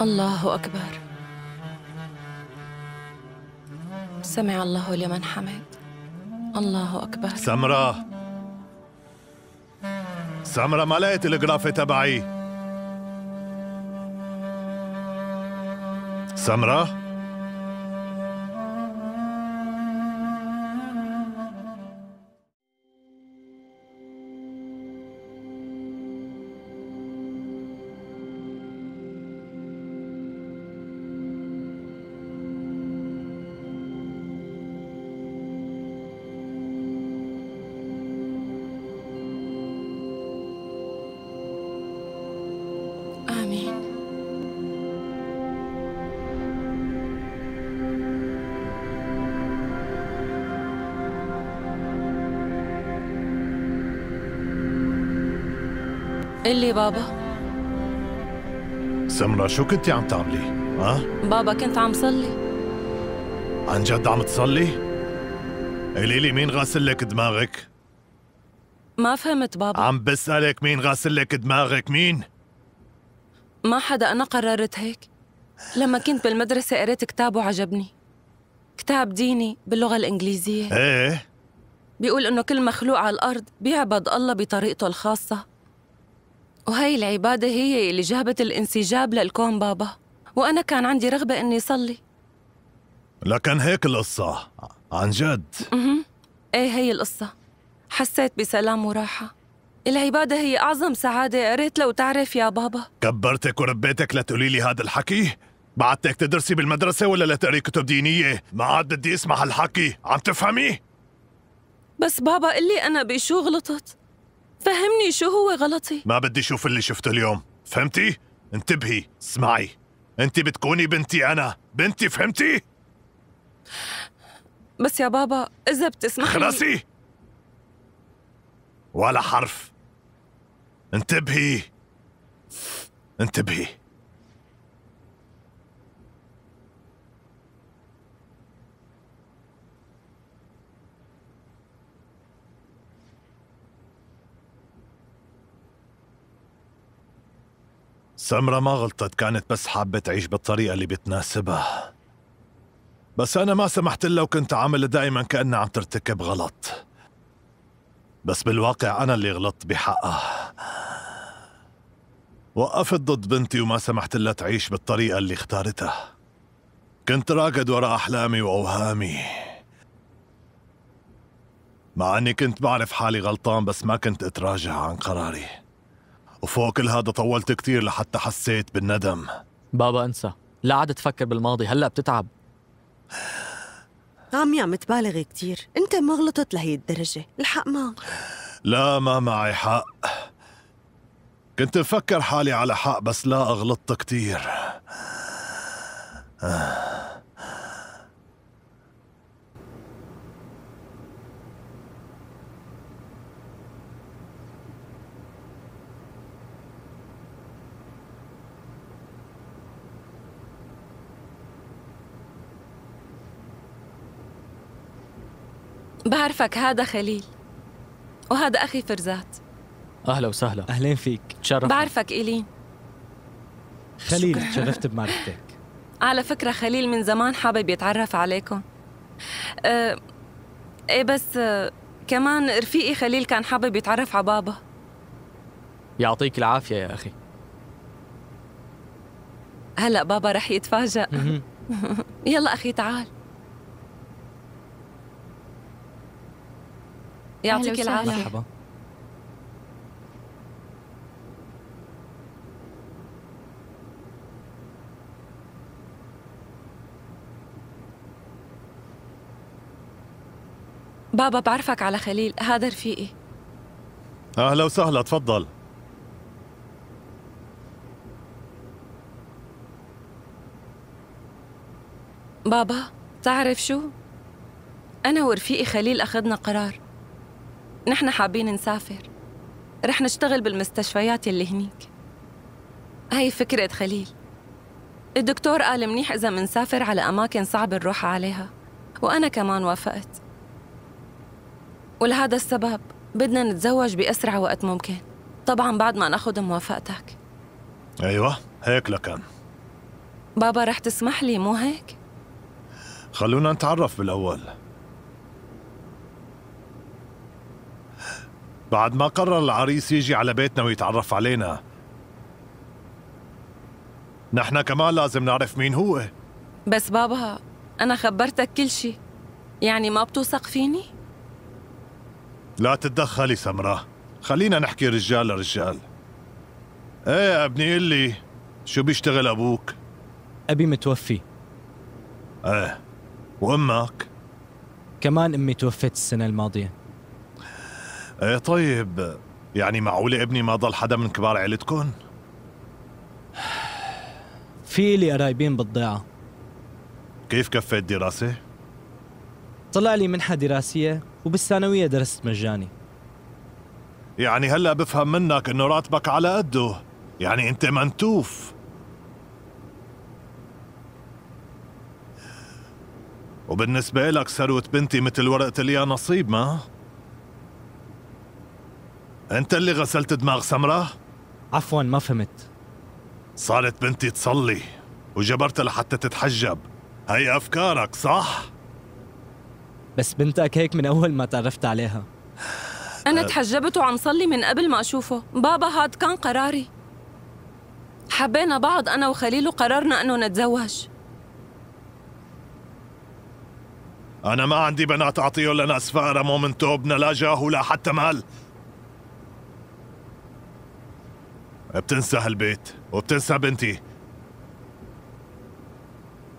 الله أكبر سمع الله لمن حمد الله أكبر سمرة سمرة ما لقيت الجرافة تبعي سمرة اللي بابا سمرة شو كنتي عم تعملي؟ ها؟ بابا كنت عم صلي عن جد عم تصلي؟ قولي لي مين غاسل لك دماغك؟ ما فهمت بابا عم بسألك مين غاسل لك دماغك مين؟ ما حدا أنا قررت هيك لما كنت بالمدرسة قريت كتاب وعجبني كتاب ديني باللغة الإنجليزية ايه بيقول إنه كل مخلوق على الأرض بيعبد الله بطريقته الخاصة وهي العبادة هي اللي جابت الانسجاب للكون بابا وأنا كان عندي رغبة إني صلي لكن هيك القصة عن جد اها ايه هي القصة حسيت بسلام وراحة العبادة هي أعظم سعادة قريت لو تعرف يا بابا كبرتك وربيتك لتقولي لي هذا الحكي؟ بعدتك تدرسي بالمدرسة ولا لتقري كتب دينية؟ ما عاد بدي اسمع هالحكي، عم تفهمي؟ بس بابا قلي أنا بشو غلطت؟ فهمني شو هو غلطي ما بدي شوف اللي شفته اليوم فهمتي؟ انتبهي اسمعي انت بتكوني بنتي انا بنتي فهمتي؟ بس يا بابا اذا بتسمحي خلاصي ولا حرف انتبهي انتبهي سمرة ما غلطت كانت بس حابة تعيش بالطريقة اللي بتناسبها بس أنا ما سمحت لها وكنت عامل دائما كأنها عم ترتكب غلط بس بالواقع أنا اللي غلطت بحقها وقفت ضد بنتي وما سمحت لها تعيش بالطريقة اللي اختارتها كنت راقد وراء أحلامي وأوهامي مع أني كنت بعرف حالي غلطان بس ما كنت أتراجع عن قراري وفوق كل هذا طولت كتير لحتى حسيت بالندم بابا انسى لا عاد تفكر بالماضي هلا بتتعب عمي عم تبالغ كتير انت ما غلطت لهي الدرجة الحق معك لا ما معي حق كنت مفكر حالي على حق بس لا غلطت كتير آه. بعرفك هذا خليل وهذا أخي فرزات أهلا وسهلا أهلين فيك تشرفت بعرفك إيلين خليل تشرفت بمعرفتك على فكرة خليل من زمان حابب يتعرف عليكم أه إيه بس أه، كمان رفيقي خليل كان حابب يتعرف على بابا يعطيك العافية يا أخي هلأ بابا رح يتفاجأ يلا أخي تعال يعطيك العافية مرحبا بابا بعرفك على خليل هذا رفيقي أهلا وسهلا تفضل بابا تعرف شو؟ أنا ورفيقي خليل أخذنا قرار نحن حابين نسافر رح نشتغل بالمستشفيات اللي هنيك هاي فكرة خليل الدكتور قال منيح إذا منسافر على أماكن صعب نروح عليها وأنا كمان وافقت ولهذا السبب بدنا نتزوج بأسرع وقت ممكن طبعا بعد ما ناخد موافقتك أيوة هيك لكان بابا رح تسمح لي مو هيك؟ خلونا نتعرف بالأول بعد ما قرر العريس يجي على بيتنا ويتعرف علينا نحن كمان لازم نعرف مين هو بس بابا أنا خبرتك كل شيء يعني ما بتوثق فيني؟ لا تتدخلي سمرة خلينا نحكي رجال لرجال ايه يا ابني قل لي شو بيشتغل أبوك؟ أبي متوفي ايه وأمك؟ كمان أمي توفت السنة الماضية ايه طيب يعني معقولة ابني ما ضل حدا من كبار عيلتكم؟ في لي قرايبين بالضيعة كيف كفيت دراسة؟ طلع لي منحة دراسية وبالثانوية درست مجاني يعني هلا بفهم منك انه راتبك على قده يعني انت منتوف وبالنسبة لك ثروة بنتي مثل ورقة اليا نصيب ما؟ انت اللي غسلت دماغ سمرة؟ عفوا ما فهمت صارت بنتي تصلي وجبرتها لحتى تتحجب هي افكارك صح؟ بس بنتك هيك من اول ما تعرفت عليها انا تحجبت وعم صلي من قبل ما اشوفه بابا هاد كان قراري حبينا بعض انا وخليل وقررنا انه نتزوج أنا ما عندي بنات أعطيه لناس اسفاره مو من توبنا لا جاه ولا حتى مال بتنسى هالبيت وبتنسى بنتي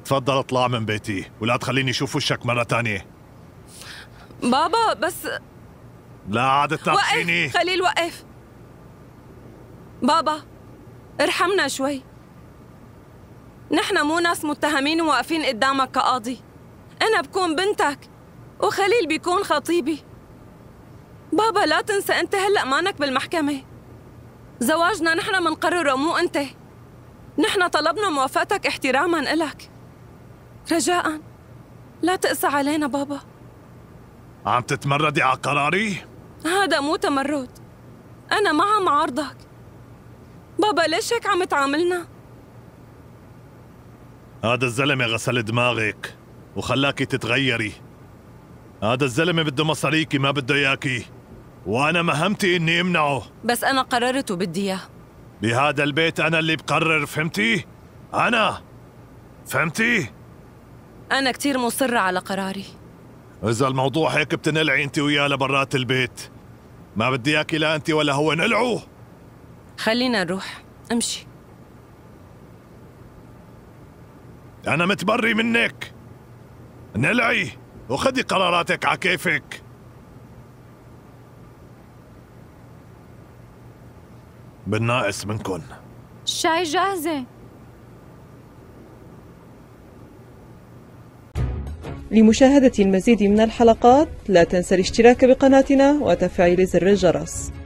تفضل اطلع من بيتي ولا تخليني اشوف وشك مرة تانية بابا بس لا عاد تناقشيني وقف خليل وقف بابا ارحمنا شوي نحن مو ناس متهمين وواقفين قدامك كقاضي أنا بكون بنتك وخليل بيكون خطيبي بابا لا تنسى أنت هلأ مانك بالمحكمة زواجنا نحن منقرره مو أنت نحن طلبنا موافقتك احتراما إلك رجاء لا تقسى علينا بابا عم تتمردي على قراري؟ هذا مو تمرد أنا ما عم عارضك بابا ليش هيك عم تعاملنا؟ هذا الزلمة غسل دماغك وخلاكي تتغيري هذا الزلمة بده مصاريكي ما بده إياكي وأنا مهمتي إني أمنعه بس أنا قررت وبدي إياه بهذا البيت أنا اللي بقرر فهمتي؟ أنا فهمتي؟ أنا كتير مصرة على قراري إذا الموضوع هيك بتنلعي أنت وياه لبرات البيت ما بدي إياكي لا أنت ولا هو نلعوا خلينا نروح امشي أنا متبري منك نلعي وخدي قراراتك على كيفك بالناقص منكن الشاي جاهزة لمشاهدة المزيد من الحلقات لا تنسى الاشتراك بقناتنا وتفعيل زر الجرس